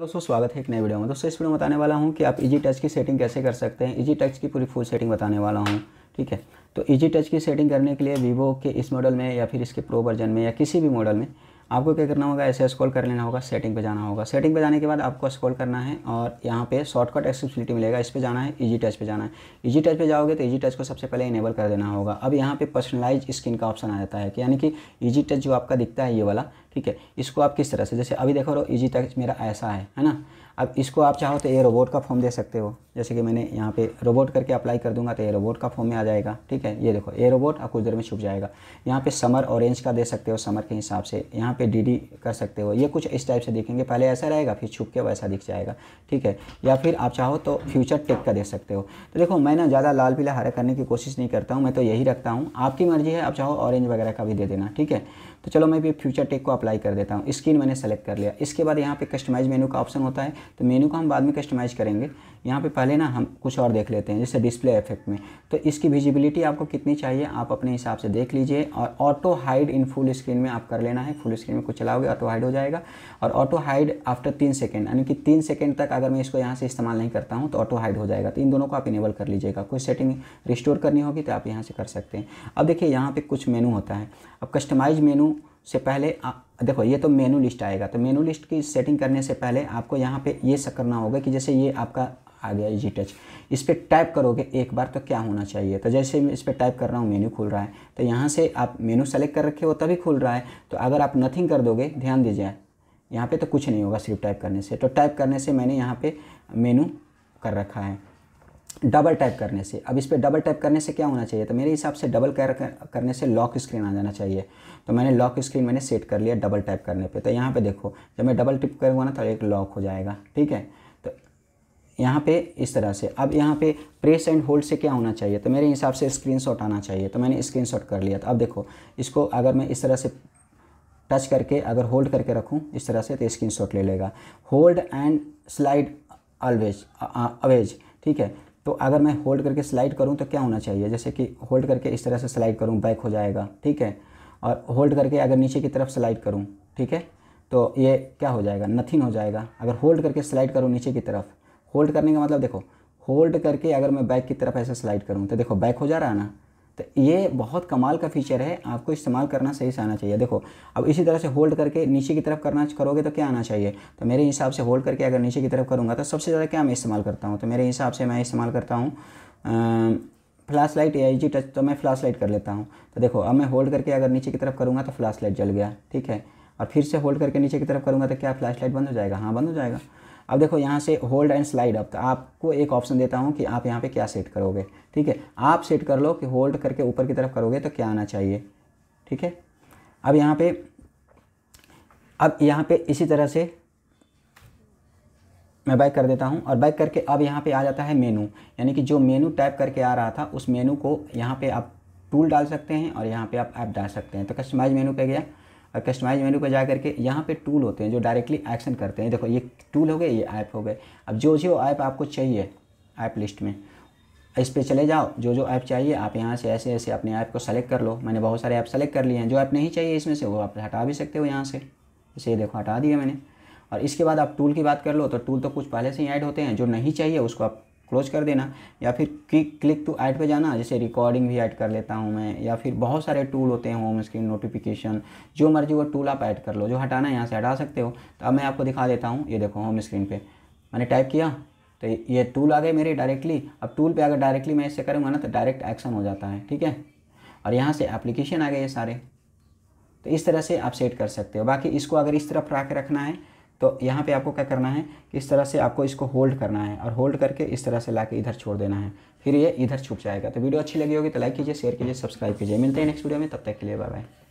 दोस्तों स्वागत है एक नए वीडियो में दोस्तों इस वीडियो में बताने वाला हूँ कि आप इजी टच की सेटिंग कैसे कर सकते हैं इजी टच की पूरी फुल सेटिंग बताने वाला हूँ ठीक है तो इजी टच की सेटिंग करने के लिए वीवो के इस मॉडल में या फिर इसके प्रो वर्जन में या किसी भी मॉडल में आपको क्या करना होगा ऐसे स्क्रॉल कर लेना होगा सेटिंग पे जाना होगा सेटिंग पे जाने के बाद आपको स्क्रॉल करना है और यहाँ पे शॉर्टकट एक्सेसिबिलिटी मिलेगा इस पर जाना है इजी टच पे जाना है इजी टच पे जाओगे तो इजी टच को सबसे पहले इनेबल कर देना होगा अब यहाँ पे पर्सनलाइज स्किन का ऑप्शन आ जाता है कि यानी कि इजी टच जो आपका दिखता है ये वाला ठीक है इसको आप किस तरह से जैसे अभी देखो रो इजी टच मेरा ऐसा है है ना अब इसको आप चाहो तो ये रोबोट का फॉर्म दे सकते हो जैसे कि मैंने यहाँ पे रोबोट करके अप्लाई कर दूंगा तो ये रोबोट का फॉर्म में आ जाएगा ठीक है ये देखो ये रोबोट आप कुछ देर में छुप जाएगा यहाँ पे समर ऑरेंज का दे सकते हो समर के हिसाब से यहाँ पे डीडी कर सकते हो ये कुछ इस टाइप से दिखेंगे पहले ऐसा रहेगा फिर छुप के वैसा दिख जाएगा ठीक है या फिर आप चाहो तो फ्यूचर टेक का दे सकते हो तो देखो मैं ना ज़्यादा लाल पीला हरा करने की कोशिश नहीं करता हूँ मैं तो यही रखता हूँ आपकी मर्जी है आप चाहो ऑरेंज वगैरह का भी दे देना ठीक है तो चलो मैं भी फ्यूचर टेक को अप्लाई कर देता हूँ स्क्रीन मैंने सेलेक्ट कर लिया इसके बाद यहाँ पे कस्टमाइज मेनू का ऑप्शन होता है तो मेन्यू को हम बाद में कस्टमाइज करेंगे यहाँ पे पहले ना हम कुछ और देख लेते हैं जैसे डिस्प्ले इफेक्ट में तो इसकी विजिबिलिटी आपको कितनी चाहिए आप अपने हिसाब से देख लीजिए और auto hide in full screen में आप कर लेना है फुल स्क्रीन में कुछ चलाओगे ऑटो हाइड हो जाएगा और ऑटो हाइड आफ्टर तीन सेकेंड यानी कि तीन सेकेंड तक अगर मैं इसको यहाँ से इस्तेमाल नहीं करता हूँ तो ऑटो हाइड हो जाएगा तो इन दोनों को आप इनेबल कर लीजिएगा कोई सेटिंग रिस्टोर करनी होगी तो आप यहाँ से कर सकते हैं अब देखिए यहाँ पर कुछ मेनू होता है अब कस्टमाइज मेनू से पहले आ, देखो ये तो मेनू लिस्ट आएगा तो मेनू लिस्ट की सेटिंग करने से पहले आपको यहाँ पे ये सब करना होगा कि जैसे ये आपका आ गया जी टच इस पर टाइप करोगे एक बार तो क्या होना चाहिए तो जैसे मैं इस पर टाइप कर रहा हूँ मेन्यू खुल रहा है तो यहाँ से आप मेनू सेलेक्ट कर रखे हो तभी खुल रहा है तो अगर आप नथिंग कर दोगे ध्यान दीजिए यहाँ पर तो कुछ नहीं होगा सिर्फ टाइप करने से तो टाइप करने से मैंने यहाँ पर मेनू कर रखा है डबल टैप करने से अब इस पर डबल टैप करने से क्या होना चाहिए तो मेरे हिसाब से डबल कर, करने से लॉक स्क्रीन आ जाना चाहिए तो मैंने लॉक स्क्रीन मैंने सेट कर लिया डबल टैप करने पे तो यहाँ पे देखो जब मैं डबल टिप करूँगा ना तो एक लॉक हो जाएगा ठीक है तो यहाँ पे इस तरह से अब यहाँ पे प्रेस एंड होल्ड से क्या होना चाहिए तो मेरे हिसाब से स्क्रीन आना चाहिए तो मैंने स्क्रीन कर लिया तो अब देखो इसको अगर मैं इस तरह से टच करके अगर होल्ड करके रखूँ इस तरह से तो स्क्रीन ले लेगा hold and slide always always ठीक है तो अगर मैं होल्ड करके स्लाइड करूँ तो क्या होना चाहिए जैसे कि होल्ड करके इस तरह से स्लाइड करूँ बैक हो जाएगा ठीक है और होल्ड करके अगर नीचे की तरफ स्लाइड करूँ ठीक है तो ये क्या हो जाएगा नथिंग हो जाएगा अगर होल्ड करके स्लाइड करूँ नीचे की तरफ होल्ड करने का मतलब देखो होल्ड करके अगर मैं बैक की तरफ ऐसे स्लाइड करूँ तो देखो बैक हो जा रहा है ना तो ये बहुत कमाल का फीचर है आपको इस्तेमाल करना सही से आना चाहिए देखो अब इसी तरह से होल्ड करके नीचे की तरफ करना करोगे तो क्या आना चाहिए तो मेरे हिसाब से होल्ड करके अगर नीचे की तरफ करूँगा तो सबसे ज़्यादा क्या मैं इस्तेमाल करता हूँ तो मेरे हिसाब से मैं इस्तेमाल करता हूँ फ्लैश लाइट या जी टच तो मैं फ्लैश लाइट कर लेता हूँ तो देखो अब मैं होल्ड करके अगर नीचे की तरफ करूँगा तो फ्लैश लाइट जल गया ठीक है और फिर से होल्ड करके नीचे की तरफ करूँगा तो क्या फ्लैश लाइट बंद हो जाएगा हाँ बंद हो जाएगा अब देखो यहाँ से होल्ड एंड स्लाइड अप आपको एक ऑप्शन देता हूँ कि आप यहाँ पे क्या सेट करोगे ठीक है आप सेट कर लो कि होल्ड करके ऊपर की तरफ करोगे तो क्या आना चाहिए ठीक है अब यहाँ पे अब यहाँ पे इसी तरह से मैं बैक कर देता हूँ और बैक करके अब यहाँ पे आ जाता है मेनू यानी कि जो मेनू टाइप करके आ रहा था उस मेनू को यहाँ पर आप टूल डाल सकते हैं और यहाँ पर आप ऐप डाल सकते हैं तो कस्टमाइज मेनू पर गया और कस्टमाइज मेन्यू पर जा करके यहाँ पे टूल होते हैं जो डायरेक्टली एक्शन करते हैं देखो ये टूल हो गए ये ऐप हो गए अब जो जो ऐप आपको चाहिए ऐप लिस्ट में इस पर चले जाओ जो जो ऐप चाहिए आप यहाँ से ऐसे ऐसे अपने ऐप को सेलेक्ट कर लो मैंने बहुत सारे ऐप सेलेक्ट कर लिए हैं जो ऐप नहीं चाहिए इसमें से वो आप हटा भी सकते हो यहाँ से इसे देखो हटा दिया मैंने और इसके बाद आप टूल की बात कर लो तो टूल तो कुछ पहले से ही ऐड होते हैं जो नहीं चाहिए उसको आप क्लोज कर देना या फिर क्लिक क्लिक टू ऐड पे जाना जैसे रिकॉर्डिंग भी ऐड कर लेता हूँ मैं या फिर बहुत सारे टूल होते हैं होम स्क्रीन नोटिफिकेशन जो मर्जी वो टूल आप ऐड कर लो जो हटाना है यहाँ से हटा सकते हो तो अब मैं आपको दिखा देता हूँ ये देखो होम स्क्रीन पर मैंने टाइप किया तो ये टूल आ गए मेरे डायरेक्टली अब टूल पर अगर डायरेक्टली मैं इससे करूँगा ना तो डायरेक्ट एक्शन हो जाता है ठीक है और यहाँ से एप्लीकेशन आ गए ये सारे तो इस तरह से आप सेट कर सकते हो बाकी इसको अगर इस तरफ रख रखना है तो यहाँ पे आपको क्या करना है इस तरह से आपको इसको होल्ड करना है और होल्ड करके इस तरह से ला इधर छोड़ देना है फिर ये इधर छुप जाएगा तो वीडियो अच्छी लगी होगी तो लाइक कीजिए शेयर कीजिए सब्सक्राइब कीजिए मिलते हैं नेक्स्ट वीडियो में तब तक के लिए बाय बाय